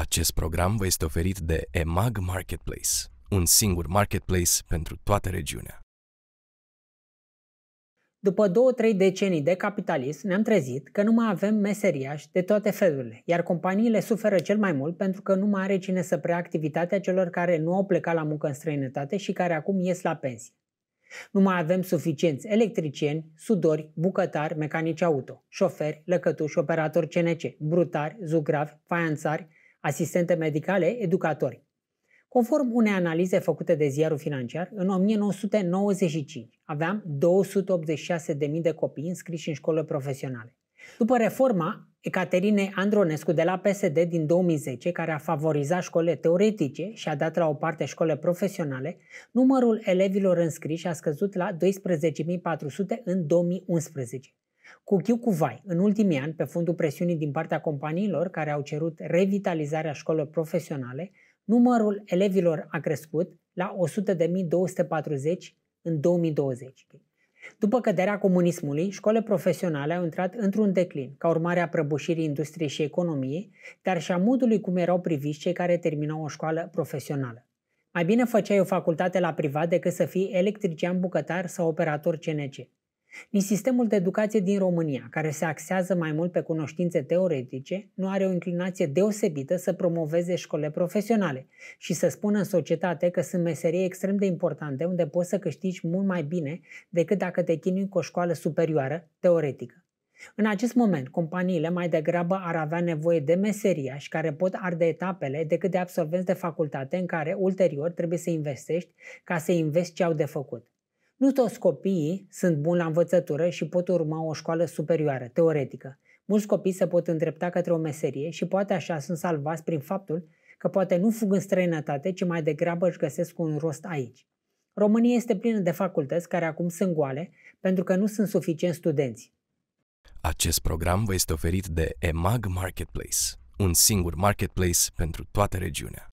Acest program vă este oferit de EMAG Marketplace, un singur marketplace pentru toată regiunea. După două-trei decenii de capitalism, ne-am trezit că nu mai avem meseriași de toate felurile, iar companiile suferă cel mai mult pentru că nu mai are cine să preia activitatea celor care nu au plecat la muncă în străinătate și care acum ies la pensie. Nu mai avem suficienți electricieni, sudori, bucătari, mecanici auto, șoferi, lăcătuși, operatori CNC, brutari, zugravi, faianțari, asistente medicale, educatori. Conform unei analize făcute de ziarul financiar, în 1995 aveam 286.000 de copii înscriși în școlile profesionale. După reforma Ecaterinei Andronescu de la PSD din 2010, care a favorizat școlile teoretice și a dat la o parte școlile profesionale, numărul elevilor înscriși a scăzut la 12.400 în 2011. Cu Chiu cu Vai, în ultimii ani, pe fondul presiunii din partea companiilor care au cerut revitalizarea școlilor profesionale, numărul elevilor a crescut la 100.240 în 2020. După căderea comunismului, școlile profesionale au intrat într-un declin, ca urmare a prăbușirii industriei și economiei, dar și a modului cum erau priviți cei care terminau o școală profesională. Mai bine făceai o facultate la privat decât să fii electrician bucătar sau operator CNC. Nici sistemul de educație din România, care se axează mai mult pe cunoștințe teoretice, nu are o inclinație deosebită să promoveze școle profesionale și să spună în societate că sunt meserie extrem de importante unde poți să câștigi mult mai bine decât dacă te chinui cu o școală superioară teoretică. În acest moment, companiile mai degrabă ar avea nevoie de și care pot arde etapele decât de absolvenți de facultate în care ulterior trebuie să investești ca să investi ce au de făcut. Nu toți copiii sunt buni la învățătură și pot urma o școală superioară, teoretică. Mulți copii se pot îndrepta către o meserie și poate așa sunt salvați prin faptul că poate nu fug în străinătate, ci mai degrabă își găsesc un rost aici. România este plină de facultăți care acum sunt goale pentru că nu sunt suficient studenți. Acest program vă este oferit de EMAG Marketplace, un singur marketplace pentru toată regiunea.